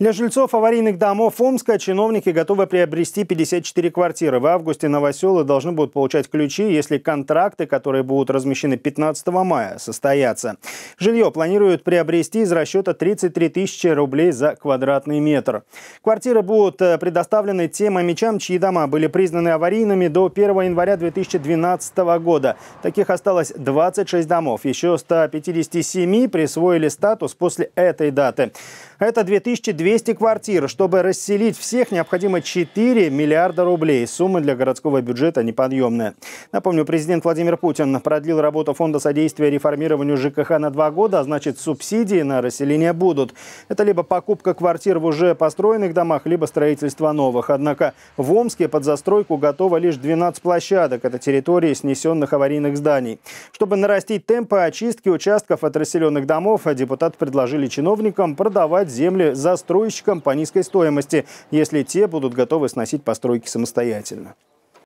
Для жильцов аварийных домов Омска чиновники готовы приобрести 54 квартиры. В августе новоселы должны будут получать ключи, если контракты, которые будут размещены 15 мая, состоятся. Жилье планируют приобрести из расчета 33 тысячи рублей за квадратный метр. Квартиры будут э, предоставлены тем омичам, чьи дома были признаны аварийными до 1 января 2012 года. Таких осталось 26 домов. Еще 157 присвоили статус после этой даты. Это 2012. 200 квартир. Чтобы расселить всех, необходимо 4 миллиарда рублей. Суммы для городского бюджета неподъемные. Напомню, президент Владимир Путин продлил работу Фонда содействия реформированию ЖКХ на два года, а значит субсидии на расселение будут. Это либо покупка квартир в уже построенных домах, либо строительство новых. Однако в Омске под застройку готово лишь 12 площадок. Это территории снесенных аварийных зданий. Чтобы нарастить темпы очистки участков от расселенных домов, депутаты предложили чиновникам продавать земли застройку застройщикам по низкой стоимости, если те будут готовы сносить постройки самостоятельно.